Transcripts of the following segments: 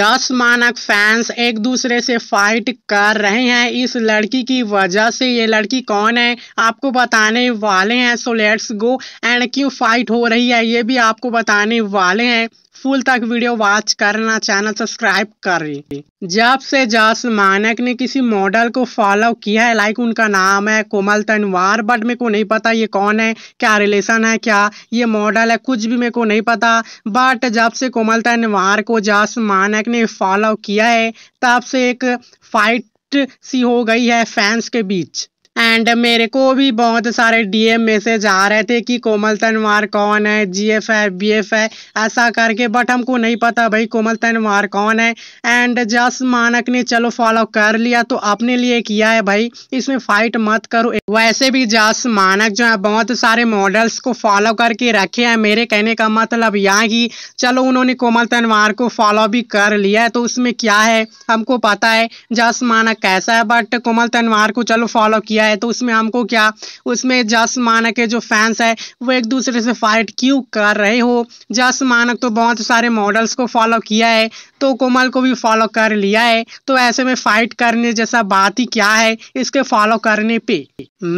दस मानक फैंस एक दूसरे से फाइट कर रहे हैं इस लड़की की वजह से ये लड़की कौन है आपको बताने वाले हैं सो लेट्स गो एंड क्यों फाइट हो रही है ये भी आपको बताने वाले हैं फुल तक वीडियो वॉच करना चैनल सब्सक्राइब कर जब से जस मानक ने किसी मॉडल को फॉलो किया है लाइक उनका नाम है कोमल तनवार बट मेरे को नहीं पता ये कौन है क्या रिलेशन है क्या ये मॉडल है कुछ भी मेरे को नहीं पता बट जब से कोमल तनवार को जस मानक स्नैक ने फॉलो किया है तब तो से एक फाइट सी हो गई है फैंस के बीच एंड मेरे को भी बहुत सारे डीएम मैसेज आ रहे थे कि कोमल तनवार कौन है जीएफ है बीएफ है ऐसा करके बट हमको नहीं पता भाई कोमल तनवार कौन है एंड जस मानक ने चलो फॉलो कर लिया तो अपने लिए किया है भाई इसमें फाइट मत करो वैसे भी जस मानक जो है बहुत सारे मॉडल्स को फॉलो करके रखे हैं मेरे कहने का मतलब यहाँ की चलो उन्होंने कोमल तनवार को फॉलो भी कर लिया है तो उसमें क्या है हमको पता है जस मानक कैसा है बट कोमल तनवार को चलो फॉलो किया दिया है तो उसमें हमको क्या उसमें जस मानक के जो फैंस है वो एक दूसरे से फाइट क्यों कर रहे हो जस मानक तो बहुत सारे मॉडल्स को फॉलो किया है तो कोमल को भी फॉलो कर लिया है तो ऐसे में फाइट करने जैसा बात ही क्या है इसके फॉलो करने पे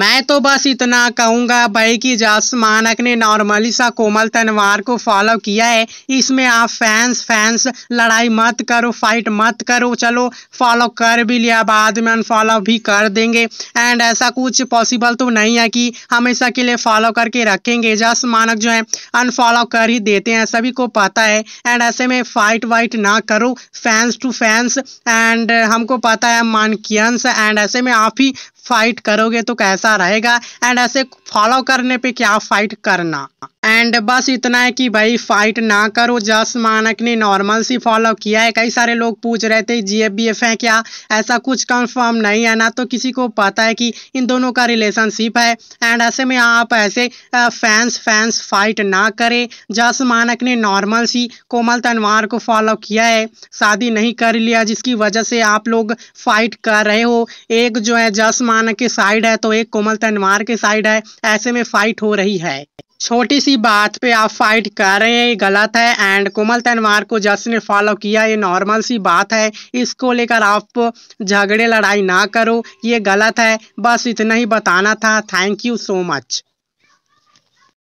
मैं तो बस इतना कहूंगा भाई कि जस मानक ने नॉर्मली सा कोमल तनवार को फॉलो किया है इसमें आप फैंस फैंस लड़ाई मत करो फाइट मत करो चलो फॉलो कर भी लिया बाद में अनफॉलो भी कर देंगे एंड ऐसा कुछ पॉसिबल तो नहीं है कि हमेशा के लिए फॉलो करके रखेंगे जस मानक जो है अनफॉलो कर ही देते हैं सभी को पता है एंड ऐसे में फाइट वाइट ना करो फैंस टू फैंस एंड हमको पता है मानकियंस एंड ऐसे में आप ही फाइट करोगे तो कैसा रहेगा एंड ऐसे फॉलो करने पे क्या फाइट करना एंड बस इतना है कि भाई फाइट ना करो जस मानक ने नॉर्मल सी फॉलो किया है कई सारे लोग पूछ रहे थे जी एफ बी एफ है क्या ऐसा कुछ कंफर्म नहीं है ना तो किसी को पता है कि इन दोनों का रिलेशनशिप है एंड ऐसे में आप ऐसे फैंस फैंस फाइट ना करें जस मानक ने नॉर्मल सी कोमल तनवार को फॉलो किया है शादी नहीं कर लिया जिसकी वजह से आप लोग फाइट कर रहे हो एक जो है जस उस्मान के साइड है तो एक कोमल तनवार के साइड है ऐसे में फाइट हो रही है छोटी सी बात पे आप फाइट कर रहे हैं ये गलत है एंड कोमल तनवार को जस ने फॉलो किया ये नॉर्मल सी बात है इसको लेकर आप झगड़े लड़ाई ना करो ये गलत है बस इतना ही बताना था थैंक यू सो मच